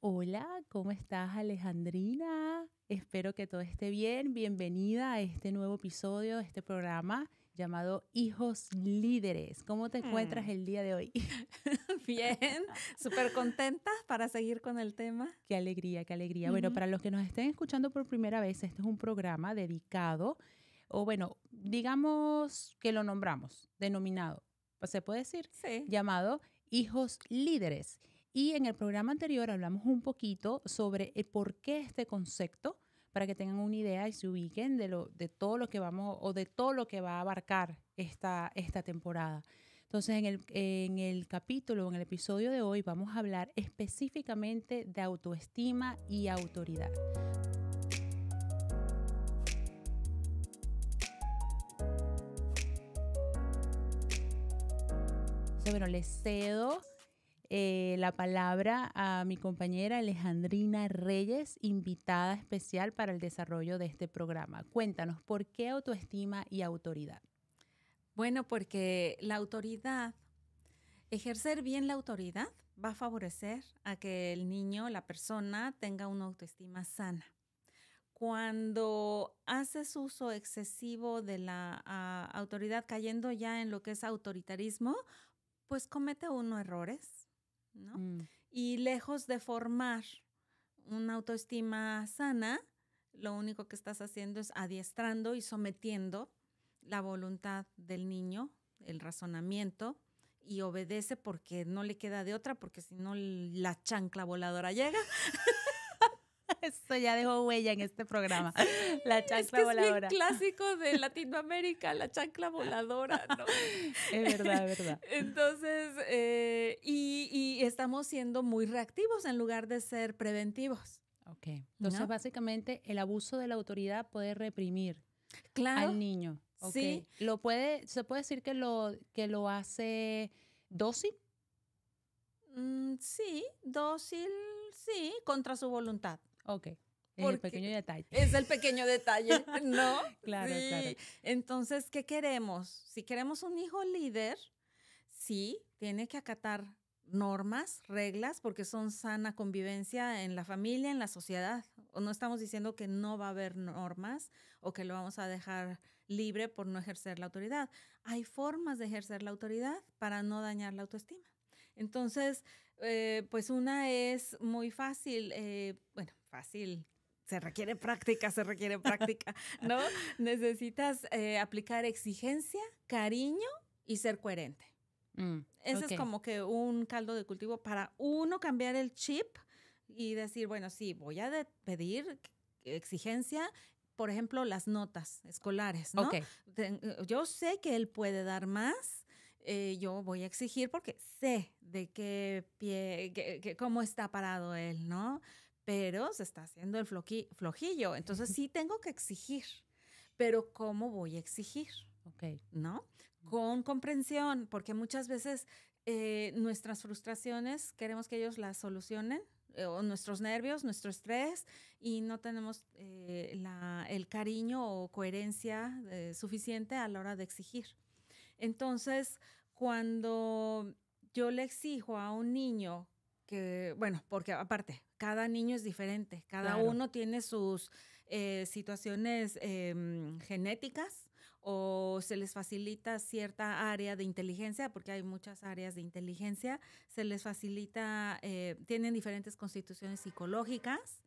Hola, ¿cómo estás Alejandrina? Espero que todo esté bien. Bienvenida a este nuevo episodio de este programa llamado Hijos Líderes. ¿Cómo te encuentras mm. el día de hoy? Bien, súper contentas para seguir con el tema. Qué alegría, qué alegría. Bueno, para los que nos estén escuchando por primera vez, este es un programa dedicado, o bueno, digamos que lo nombramos, denominado, ¿se puede decir? Sí. Llamado Hijos Líderes. Y en el programa anterior hablamos un poquito sobre eh, por qué este concepto, para que tengan una idea y se ubiquen de, lo, de todo lo que vamos o de todo lo que va a abarcar esta, esta temporada. Entonces, en el, en el capítulo, en el episodio de hoy, vamos a hablar específicamente de autoestima y autoridad. bueno, les cedo eh, la palabra a mi compañera Alejandrina Reyes, invitada especial para el desarrollo de este programa. Cuéntanos, ¿por qué autoestima y autoridad? Bueno, porque la autoridad, ejercer bien la autoridad va a favorecer a que el niño, la persona, tenga una autoestima sana. Cuando haces uso excesivo de la ah, autoridad, cayendo ya en lo que es autoritarismo, pues comete uno errores, Mm. Y lejos de formar una autoestima sana, lo único que estás haciendo es adiestrando y sometiendo la voluntad del niño, el razonamiento, y obedece porque no le queda de otra, porque si no la chancla voladora llega. Esto ya dejó huella en este programa. la chancla es que voladora. Es clásico de Latinoamérica, la chancla voladora, ¿no? es verdad, es verdad. Entonces, eh, y, estamos siendo muy reactivos en lugar de ser preventivos. Ok. Entonces, básicamente, el abuso de la autoridad puede reprimir claro. al niño. Sí. Lo puede, se puede decir que lo, que lo hace dócil. Mm, sí, dócil, sí, contra su voluntad. Ok. Es eh, el pequeño detalle. Es el pequeño detalle, ¿no? claro, claro. Entonces, ¿qué queremos? Si queremos un hijo líder, sí, tiene que acatar normas, reglas, porque son sana convivencia en la familia, en la sociedad. no estamos diciendo que no va a haber normas o que lo vamos a dejar libre por no ejercer la autoridad. Hay formas de ejercer la autoridad para no dañar la autoestima. Entonces, eh, pues una es muy fácil, eh, bueno, fácil. Se requiere práctica, se requiere práctica, ¿no? Necesitas eh, aplicar exigencia, cariño y ser coherente. Mm, Ese es como que un caldo de cultivo para uno cambiar el chip y decir, bueno, sí, voy a pedir exigencia, por ejemplo, las notas escolares, ¿no? Yo sé que él puede dar más, eh, yo voy a exigir porque sé de qué pie, cómo está parado él, ¿no? pero se está haciendo el flojillo. Entonces sí tengo que exigir, pero ¿cómo voy a exigir? ¿No? Mm. Con comprensión, porque muchas veces eh, nuestras frustraciones queremos que ellos las solucionen, eh, o nuestros nervios, nuestro estrés, y no tenemos eh, el cariño o coherencia suficiente a la hora de exigir. Entonces, cuando yo le exijo a un niño que, bueno, porque aparte, cada niño es diferente, cada uno tiene sus eh, situaciones em, genéticas o se les facilita cierta área de inteligencia, porque hay muchas áreas de inteligencia, se les facilita, eh, tienen diferentes constituciones psicológicas.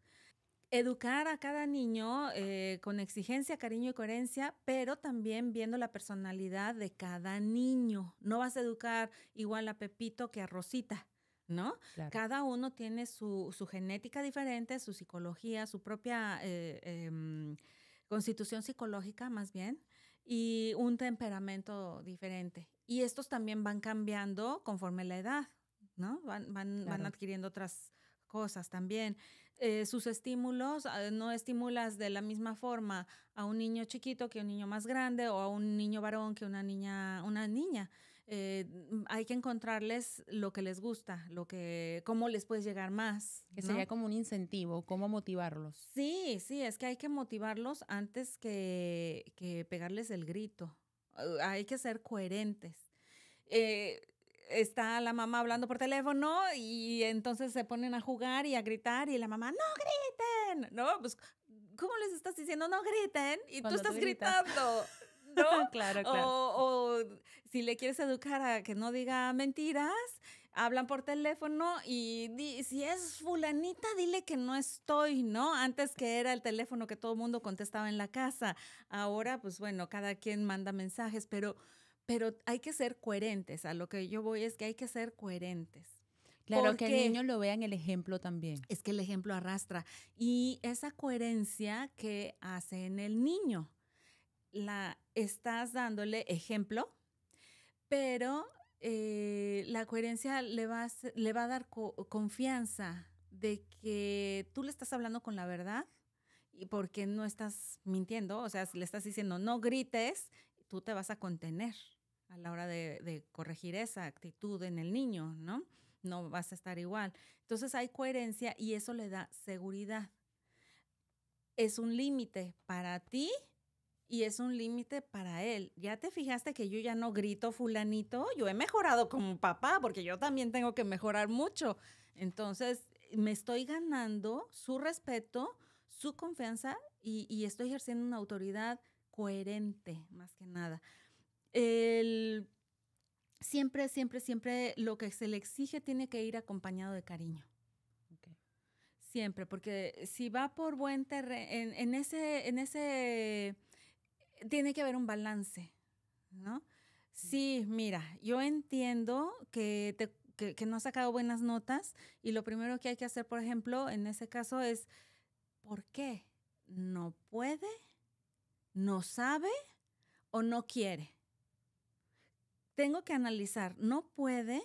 Educar a cada niño eh, con exigencia, cariño y coherencia, pero también viendo la personalidad de cada niño. No vas a educar igual a Pepito que a Rosita ¿no? Cada uno tiene su, genética diferente, su psicología, su propia eh, em, constitución psicológica más bien, y un temperamento diferente. Y estos también van cambiando conforme la edad, ¿no? Van, adquiriendo otras cosas también. Eh, sus estímulos, ah, no estimulas de la misma forma a un niño chiquito que un niño más grande o a un niño varón que una niña, una niña. Eh, mm, hay que encontrarles lo que les gusta, lo que, cómo les puede llegar más. Que sería como un incentivo, cómo motivarlos. Sí, sí, es que hay que motivarlos antes que, pegarles el grito. Uh, hay que ser coherentes. Eh, está la mamá hablando por teléfono y entonces se ponen a jugar y a gritar y la mamá, no griten, ¿no? Pues, ¿cómo les estás diciendo no griten? Y tú estás gritando. ¿no? claro, O, si le quieres educar a que no diga mentiras, hablan por teléfono y si es fulanita, dile que no estoy, ¿no? Antes que era el teléfono que todo el mundo contestaba en la casa. Ahora, pues bueno, cada quien manda mensajes, pero, pero hay que ser coherentes. A lo que yo voy es que hay que ser coherentes. Claro, que el niño lo vea en el ejemplo también. Es que el ejemplo arrastra. Y esa coherencia que hace en el niño la estás dándole ejemplo, pero eh, la coherencia le va a, dar confianza de que tú le estás hablando con la verdad y porque no estás mintiendo, o sea, si le estás diciendo no grites, tú te vas a contener a la hora de, de corregir esa actitud en el niño, ¿no? No vas a estar igual. Entonces hay coherencia y eso le da seguridad. Es un límite para ti y es un límite para él. ¿Ya te fijaste que yo ya no grito fulanito? Yo he mejorado como papá porque yo también tengo que mejorar mucho. Entonces, me estoy ganando su respeto, su confianza y, estoy ejerciendo una autoridad coherente, más que nada. El, siempre, siempre, siempre lo que se le exige tiene que ir acompañado de cariño. Siempre, porque si va por buen terreno, en, ese, en ese tiene que haber un balance, ¿no? Mm. Sí, mira, yo entiendo que, no ha sacado buenas notas y lo primero que hay que hacer, por ejemplo, en ese caso es, ¿por qué? ¿No puede? ¿No sabe? ¿O no quiere? Tengo que analizar, ¿no puede?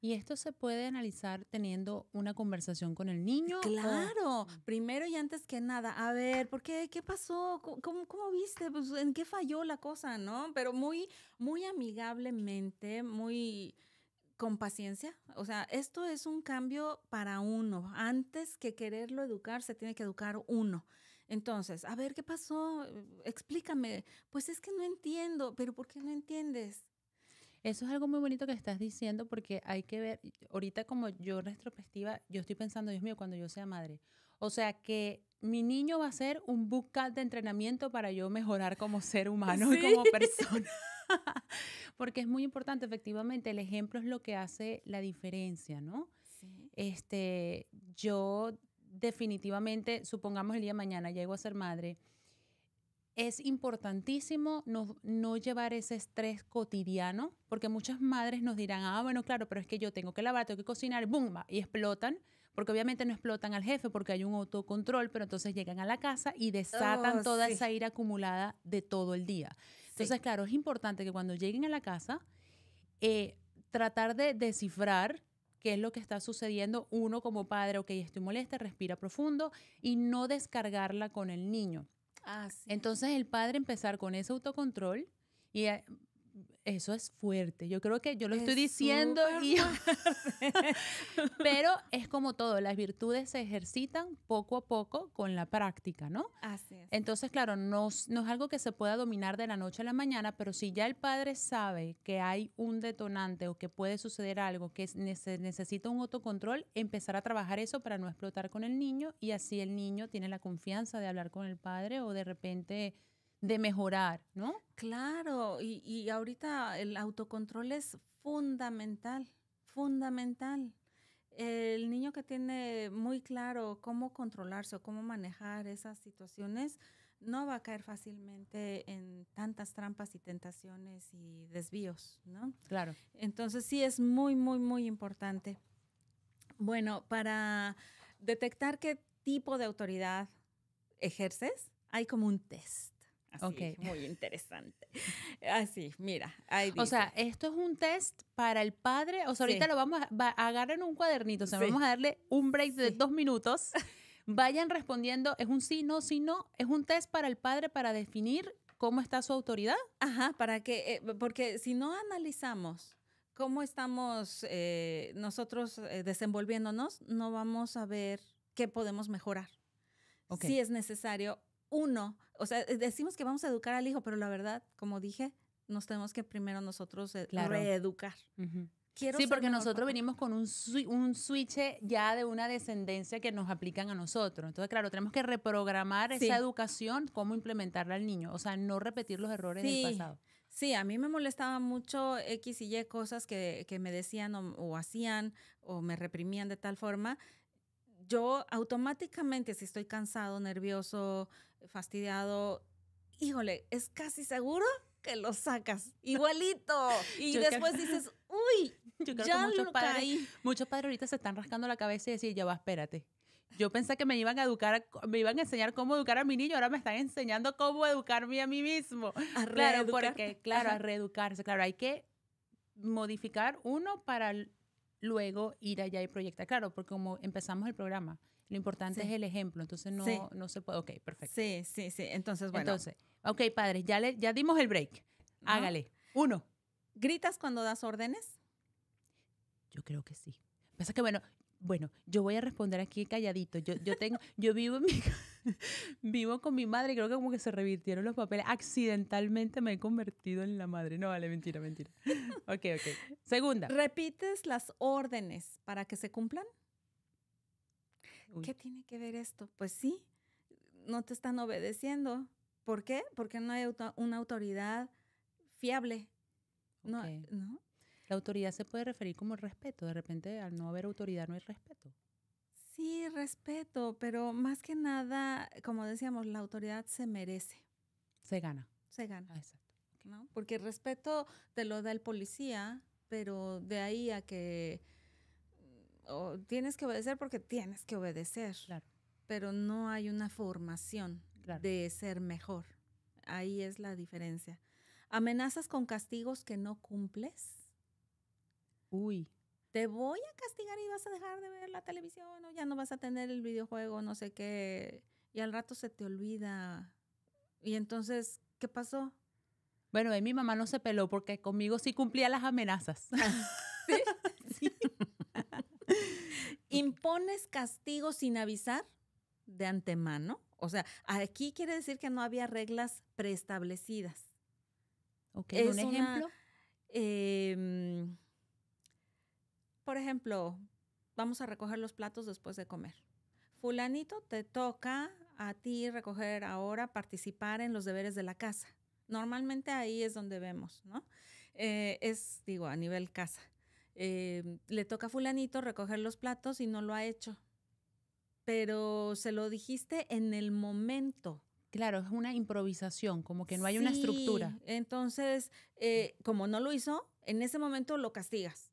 Y esto se puede analizar teniendo una conversación con el niño. Claro, mm. primero y antes que nada, a ver, ¿por qué? ¿Qué pasó? ¿Cómo, cómo viste? Pues, ¿En qué falló la cosa? ¿No? Pero muy, muy amigablemente, muy con paciencia. O sea, esto es un cambio para uno. Antes que quererlo educar, se tiene que educar uno. Entonces, a ver, ¿qué pasó? Explícame. Pues es que no entiendo, pero ¿por qué no entiendes? Eso es algo muy bonito que estás diciendo porque hay que ver, ahorita como yo retrospectiva, yo estoy pensando, Dios mío, cuando yo sea madre. O sea que mi niño va a ser un bootcamp de entrenamiento para yo mejorar como ser humano y como persona. porque es muy importante, efectivamente, el ejemplo es lo que hace la diferencia, ¿no? Este, yo definitivamente, supongamos el día de mañana, llego a ser madre es importantísimo no, no, llevar ese estrés cotidiano, porque muchas madres nos dirán, ah, bueno, claro, pero es que yo tengo que lavar, tengo que cocinar, ¡boom! Y explotan, porque obviamente no explotan al jefe porque hay un autocontrol, pero entonces llegan a la casa y desatan oh, toda esa ira acumulada de todo el día. Entonces, claro, es importante que cuando lleguen a la casa, eh, tratar de descifrar qué es lo que está sucediendo. Uno como padre, ok, estoy molesta, respira profundo y no descargarla con el niño Ah, Entonces el padre empezar con ese autocontrol y eh, eso es fuerte. Yo creo que yo lo estoy diciendo pero es como todo, las virtudes se ejercitan poco a poco con la práctica, ¿no? Entonces, claro, no, no es algo que se pueda dominar de la noche a la mañana, pero si ya el padre sabe que hay un detonante o que puede suceder algo, que necesita un autocontrol, empezar a trabajar eso para no explotar con el niño y así el niño tiene la confianza de hablar con el padre o de repente de mejorar, ¿no? Claro, y, ahorita el autocontrol es fundamental, fundamental. El niño que tiene muy claro cómo controlarse o cómo manejar esas situaciones no va a caer fácilmente en tantas trampas y tentaciones y desvíos, ¿no? Claro. Entonces sí es muy, muy, muy importante. Bueno, para detectar qué tipo de autoridad ejerces, hay como un test okay. muy interesante. Así, mira, O sea, esto es un test para el padre. O sea, ahorita lo vamos a, agarrar en un cuadernito. O sea, vamos a darle un break de dos minutos. Vayan respondiendo, es un sí, no, sí, no. Es un test para el padre para definir cómo está su autoridad. Ajá, para que, eh, porque si no analizamos cómo estamos eh, nosotros eh, desenvolviéndonos, no vamos a ver qué podemos mejorar. Si es necesario uno, o sea, eh, decimos que vamos a educar al hijo, pero la verdad, como dije, nos tenemos que primero nosotros eh, reeducar. sí, porque nosotros venimos con un, switch ya de una descendencia que nos aplican a nosotros. Entonces, claro, tenemos que reprogramar esa educación, cómo implementarla al niño. O sea, no repetir los errores del pasado. Sí, a mí me molestaba mucho X y Y cosas que, me decían o hacían o me reprimían de tal forma. Yo automáticamente, si estoy cansado, nervioso, fastidiado, híjole, es casi seguro que lo sacas igualito. Y después dices, uy, yo ya muchos, lo padres, muchos padres ahorita se están rascando la cabeza y decir, ya va, espérate. Yo pensé que me iban a educar, me iban a enseñar cómo educar a mi niño, ahora me están enseñando cómo educarme a mí mismo. claro, porque, claro, a reeducarse. Claro, hay que modificar uno para luego ir allá y proyectar. Claro, porque como empezamos el programa, lo importante es el ejemplo, entonces no, no se puede. Ok, perfecto. Sí, sí, sí. Entonces, bueno. Entonces, ok, padres, ya, le, ya dimos el break. Hágale. Uno. ¿Gritas cuando das órdenes? Yo creo que sí. Pasa que, bueno, bueno, yo voy a responder aquí calladito. Yo, yo tengo, yo vivo mi, vivo con mi madre, creo que como que se revirtieron los papeles. Accidentalmente me he convertido en la madre. No, vale, mentira, mentira. Ok, ok. Segunda. ¿Repites las órdenes para que se cumplan? ¿Qué tiene que ver esto? Pues sí, no te están obedeciendo. ¿Por qué? Porque no hay una autoridad fiable. No, La autoridad se puede referir como respeto. De repente, al no haber autoridad, no hay respeto. Sí, respeto, pero más que nada, como decíamos, la autoridad se merece. Se gana. Se gana. Ah, Porque el respeto te lo da el policía, pero de ahí a que tienes que obedecer porque tienes que obedecer. Claro. Pero no hay una formación de ser mejor. Ahí es la diferencia. Amenazas con castigos que no cumples. Uy. Te voy a castigar y vas a dejar de ver la televisión o ya no vas a tener el videojuego, no sé qué. Y al rato se te olvida. Y entonces, ¿qué pasó? Bueno, mi mamá no se peló porque conmigo sí cumplía las amenazas. ¿Sí? sí ¿Impones castigo sin avisar de antemano? O sea, aquí quiere decir que no había reglas preestablecidas. un ejemplo. Em, por ejemplo, vamos a recoger los platos después de comer. Fulanito, te toca a ti recoger ahora, participar en los deberes de la casa. Normalmente ahí es donde vemos, ¿no? Eh, es, digo, a nivel casa. Em, le toca a fulanito recoger los platos y no lo ha hecho. Pero se lo dijiste en el momento. Claro, es una improvisación, como que no hay una estructura. Entonces, eh, como no lo hizo, en ese momento lo castigas.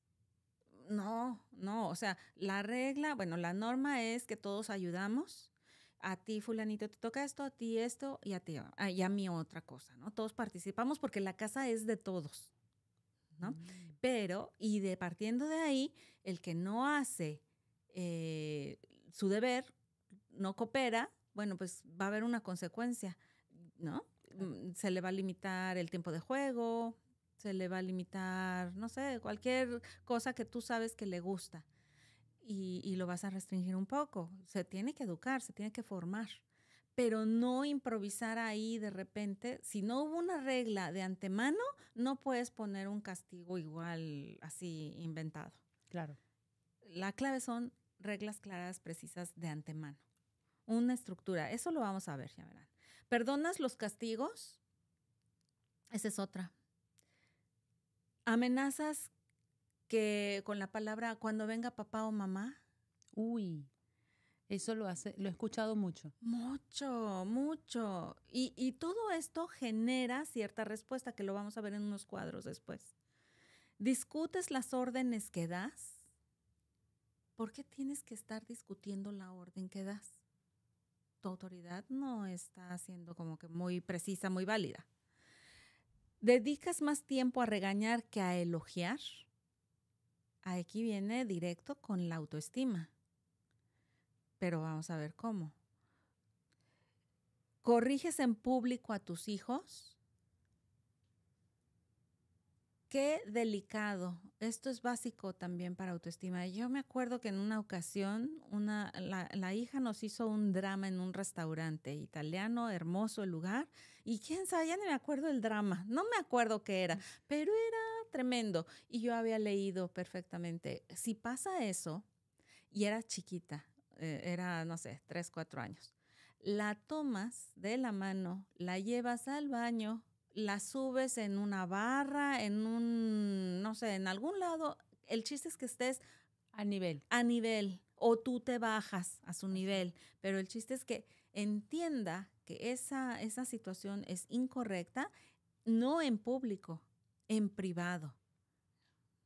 No, no, o sea, la regla, bueno, la norma es que todos ayudamos. A ti, fulanito, te toca esto, a ti esto y a ti, ah, y a mí otra cosa, ¿no? Todos participamos porque la casa es de todos. Mm. Pero, y de partiendo de ahí, el que no hace eh, su deber, no coopera, bueno, pues va a haber una consecuencia, ¿no? Mm, se le va a limitar el tiempo de juego, se le va a limitar, no sé, cualquier cosa que tú sabes que le gusta y lo vas a restringir un poco. Se tiene que educar, se tiene que formar pero no improvisar ahí de repente. Si no hubo una regla de antemano, no puedes poner un castigo igual así inventado. Claro. La clave son reglas claras, precisas de antemano. Una estructura, eso lo vamos a ver, ya verán. ¿Perdonas los castigos? Esa es otra. ¿Amenazas que con la palabra cuando venga papá o mamá? Uy. Eso lo hace, lo he escuchado mucho. Mucho, mucho. Y, y, todo esto genera cierta respuesta que lo vamos a ver en unos cuadros después. ¿Discutes las órdenes que das? ¿Por qué tienes que estar discutiendo la orden que das? Tu autoridad no está siendo como que muy precisa, muy válida. ¿Dedicas más tiempo a regañar que a elogiar? Aquí viene directo con la autoestima pero vamos a ver cómo. ¿Corriges en público a tus hijos? Qué delicado. Esto es básico también para autoestima. Yo me acuerdo que en una ocasión una, la, hija nos hizo un drama en un restaurante italiano, hermoso el lugar, y quién sabe, ya ni me acuerdo el drama, no me acuerdo qué era, pero era tremendo. Y yo había leído perfectamente, si pasa eso, y era chiquita, eh, era, no sé, tres, cuatro años. La tomas de la mano, la llevas al baño, la subes en una barra, en un, no sé, en algún lado. El chiste es que estés a nivel. A nivel. O tú te bajas a su nivel. Pero el chiste es que entienda que esa, esa situación es incorrecta, no en público, en privado.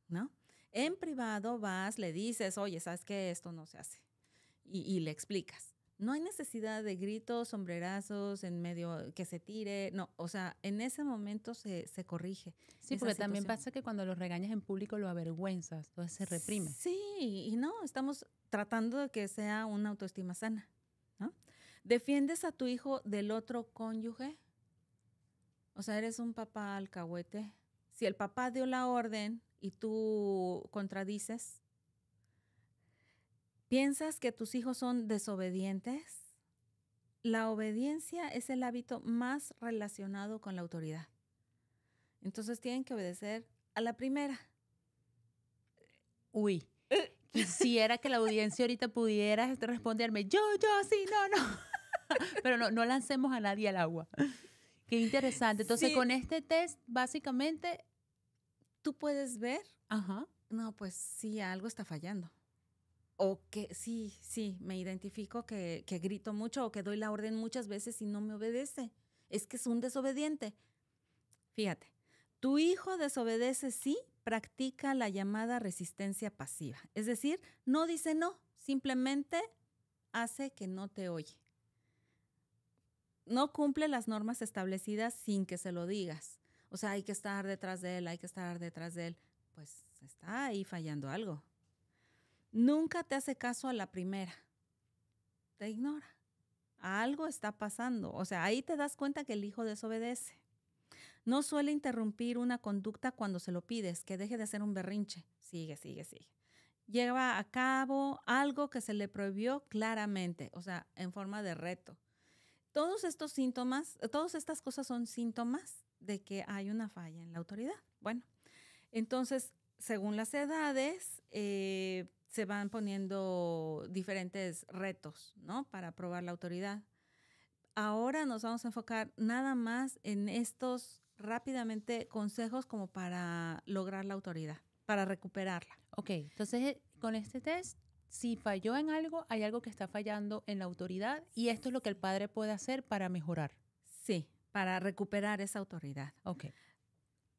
¿No? En privado vas, le dices, oye, ¿sabes qué? Esto no se hace y, le explicas. No hay necesidad de gritos, sombrerazos, en medio que se tire. No, o sea, en ese momento se, se corrige. Sí, porque también pasa que cuando los regañas en público lo avergüenzas, entonces se reprime. Sí, y no, estamos tratando de que sea una autoestima sana. ¿no? ¿Defiendes a tu hijo del otro cónyuge? O sea, eres un papá alcahuete. Si el papá dio la orden y tú contradices, ¿Piensas que tus hijos son desobedientes? La obediencia es el hábito más relacionado con la autoridad. Entonces tienen que obedecer a la primera. Uy, quisiera que la audiencia ahorita pudiera responderme, yo, yo, sí, no, no. Pero no, no lancemos a nadie al agua. Qué interesante. Entonces, con este test, básicamente... Tú puedes ver. Ajá. No, pues sí, algo está fallando o que sí, sí, me identifico que, que, grito mucho o que doy la orden muchas veces y no me obedece. Es que es un desobediente. Fíjate, tu hijo desobedece si practica la llamada resistencia pasiva. Es decir, no dice no, simplemente hace que no te oye. No cumple las normas establecidas sin que se lo digas. O sea, hay que estar detrás de él, hay que estar detrás de él. Pues está ahí fallando algo nunca te hace caso a la primera. Te ignora. Algo está pasando. O sea, ahí te das cuenta que el hijo desobedece. No suele interrumpir una conducta cuando se lo pides, que deje de hacer un berrinche. Sigue, sigue, sigue. Lleva a cabo algo que se le prohibió claramente, o sea, en forma de reto. Todos estos síntomas, todas estas cosas son síntomas de que hay una falla en la autoridad. Bueno, entonces, según las edades, eh, se van poniendo diferentes retos, ¿no? Para probar la autoridad. Ahora nos vamos a enfocar nada más en estos rápidamente consejos como para lograr la autoridad, para recuperarla. Ok, entonces con este test, si falló en algo, hay algo que está fallando en la autoridad y esto es lo que el padre puede hacer para mejorar. Sí, para recuperar esa autoridad. Ok.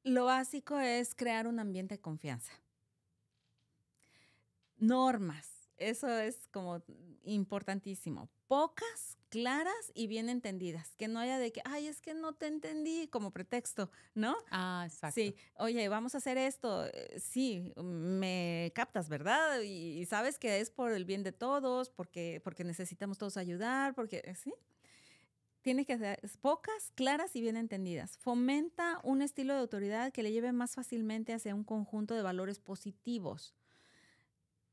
Lo básico es crear un ambiente de confianza normas. Eso es como importantísimo. Pocas, claras y bien entendidas. Que no haya de que, ay, es que no te entendí como pretexto, ¿no? Ah, exacto. Sí, oye, vamos a hacer esto. Eh, sí, me captas, ¿verdad? Y, sabes que es por el bien de todos, porque, porque necesitamos todos ayudar, porque, eh, ¿sí? Tiene que ser pocas, claras y bien entendidas. Fomenta un estilo de autoridad que le lleve más fácilmente hacia un conjunto de valores positivos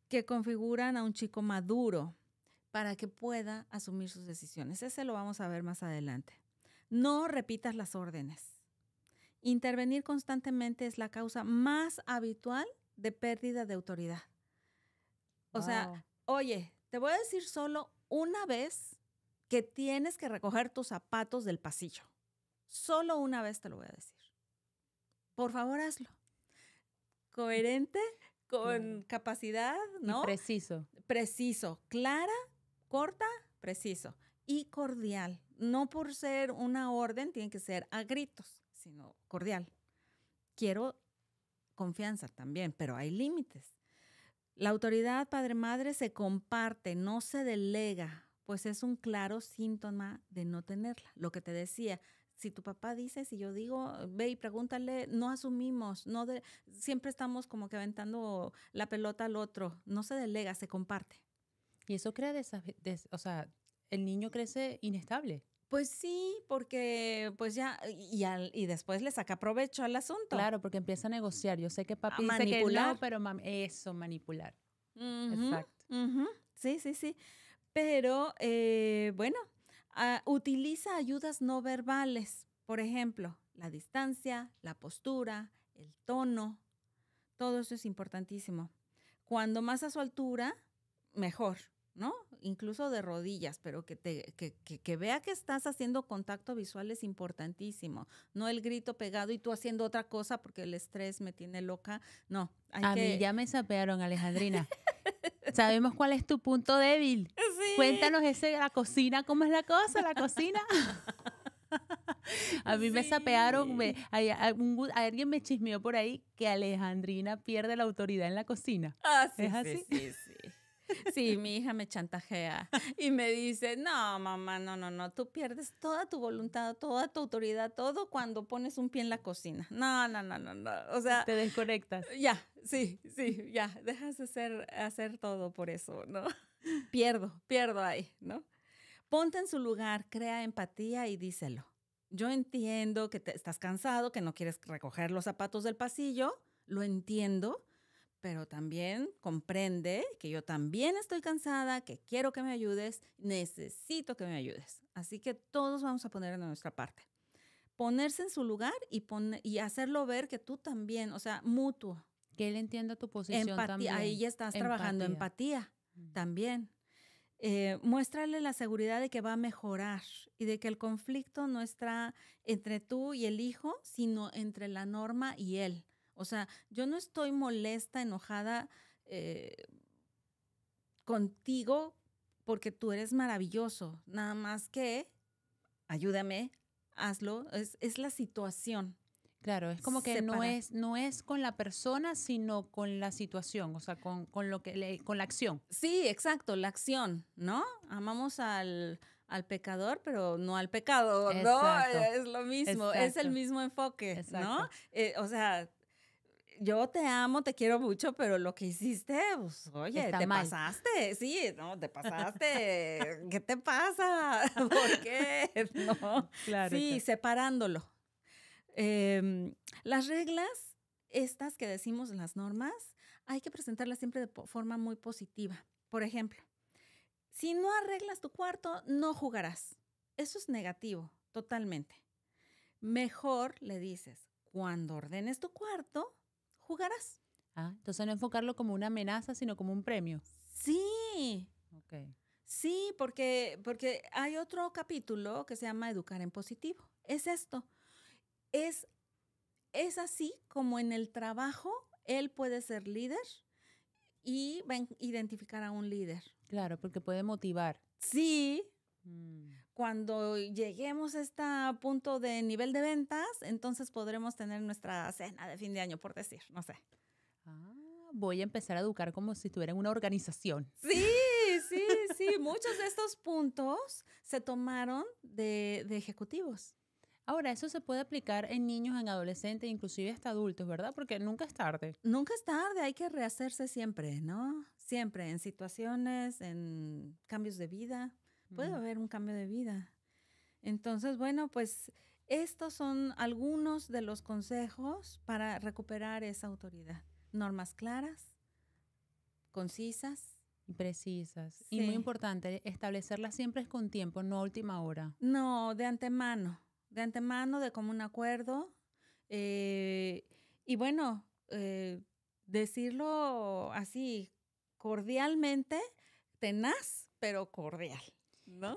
que configuran a un chico maduro para que pueda asumir sus decisiones. Ese lo vamos a ver más adelante. No repitas las órdenes. Intervenir constantemente es la causa más habitual de pérdida de autoridad. O sea, oye, te voy a decir solo una vez que tienes que recoger tus zapatos del pasillo. Solo una vez te lo voy a decir. Por favor, hazlo. Coherente con capacidad, ¿no? preciso. Preciso, clara, corta, preciso y cordial. No por ser una orden tiene que ser a gritos, sino cordial. Quiero confianza también, pero hay límites. La autoridad padre-madre se comparte, no se delega, pues es un claro síntoma de no tenerla. Lo que te decía, si tu papá dice, si yo digo, ve y pregúntale, no asumimos, no siempre estamos como que aventando la pelota al otro, no se delega, se comparte. Y eso crea, o sea, el niño crece inestable. Pues sí, porque pues ya, y, y, después le saca provecho al asunto. Claro, porque empieza a negociar. Yo sé que papi dice manipular. pero eso, manipular. Exacto. Sí, sí, sí. Pero eh, bueno, Ah, utiliza ayudas no verbales, por ejemplo, la distancia, la postura, el tono. Todo eso es importantísimo. Cuando más a su altura, mejor, ¿no? Incluso de rodillas, pero que, te, vea que estás haciendo contacto visual es importantísimo. No el grito pegado y tú haciendo otra cosa porque el estrés me tiene loca. No. a mí ya me sapearon, Alejandrina. Sabemos cuál es tu punto débil. Cuéntanos ese, la cocina, ¿cómo es la cosa, la cocina? A mí me sapearon, alguien me chismeó por ahí que Alejandrina pierde la autoridad en la cocina. Ah, ¿Es así? sí, sí. Sí, mi hija me chantajea y me dice, no, mamá, no, no, no, tú pierdes toda tu voluntad, toda tu autoridad, todo cuando pones un pie en la cocina. No, no, no, no, no. O sea... Te desconectas. Ya, sí, sí, ya. Dejas de hacer, hacer todo por eso, ¿no? Pierdo, pierdo ahí, ¿no? Ponte en su lugar, crea empatía y díselo. Yo entiendo que estás cansado, que no quieres recoger los zapatos del pasillo, lo entiendo, pero también comprende que yo también estoy cansada, que quiero que me ayudes, necesito que me ayudes. Así que todos vamos a poner en nuestra parte. Ponerse en su lugar y, y hacerlo ver que tú también, o sea, mutuo. Que él entienda tu posición empatía, también. Ahí ya estás trabajando empatía también. Eh, muéstrale la seguridad de que va a mejorar y de que el conflicto no está entre tú y el hijo, sino entre la norma y él o sea, yo no estoy molesta, enojada eh, contigo porque tú eres maravilloso. Nada más que ayúdame, hazlo. Es, la situación. Claro, es como que no es, no es con la persona, sino con la situación, o sea, con, lo que con la acción. Sí, exacto, la acción, ¿no? Amamos al, pecador, pero no al pecado, ¿no? Es lo mismo, es el mismo enfoque, ¿no? Eh, o sea, yo te amo, te quiero mucho, pero lo que hiciste, pues, oye, te pasaste, sí, no, te pasaste, ¿qué te pasa? ¿Por qué? No, claro, sí, separándolo. Em, las reglas, estas que decimos las normas, hay que presentarlas siempre de forma muy positiva. Por ejemplo, si no arreglas tu cuarto, no jugarás. Eso es negativo, totalmente. Mejor le dices, cuando ordenes tu cuarto, jugarás. Ah, entonces no enfocarlo como una amenaza, sino como un premio. Sí. Sí, porque, porque hay otro capítulo que se llama Educar en Positivo. Es esto. Es, es así como en el trabajo él puede ser líder y identificar a un líder. Claro, porque puede motivar. Sí, mm cuando lleguemos a este punto de nivel de ventas, entonces podremos tener nuestra cena de fin de año, por decir, no sé. Ah, voy a empezar a educar como si estuviera en una organización. Sí, sí, sí. Muchos de estos puntos se tomaron de, de ejecutivos. Ahora, eso se puede aplicar en niños, en adolescentes, inclusive hasta adultos, ¿verdad? Porque nunca es tarde. Nunca es tarde, hay que rehacerse siempre, ¿no? Siempre, en situaciones, en cambios de vida puede haber un cambio de vida. Entonces, bueno, pues estos son algunos de los consejos para recuperar esa autoridad. Normas claras, concisas, y precisas. Y muy importante, establecerlas siempre es con tiempo, no a última hora. No, de antemano, de antemano, de común acuerdo. Eh, y bueno, eh, decirlo así cordialmente, tenaz, pero cordial.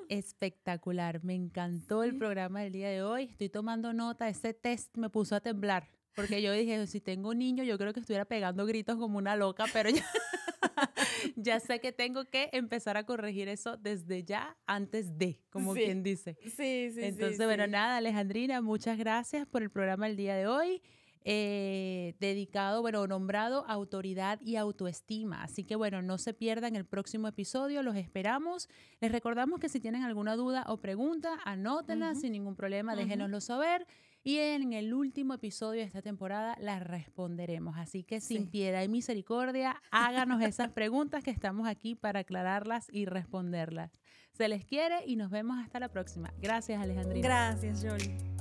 Espectacular, me encantó el programa del día de hoy. Estoy tomando nota, ese test me puso a temblar, porque yo dije, si tengo un niño, yo creo que estuviera pegando gritos como una loca, pero ya, sé que tengo que empezar a corregir eso desde ya, antes de, como quien dice. Sí, sí. Entonces, bueno, nada, Alejandrina, muchas gracias por el programa del día de hoy. Eh, dedicado, bueno, nombrado autoridad y autoestima. Así que bueno, no se pierdan el próximo episodio, los esperamos. Les recordamos que si tienen alguna duda o pregunta, anótenla sin ningún problema, déjenoslo saber. Y en el último episodio de esta temporada las responderemos. Así que sin piedad y misericordia, háganos esas preguntas que estamos aquí para aclararlas y responderlas. Se les quiere y nos vemos hasta la próxima. Gracias, Alejandrina. Gracias, Jolie.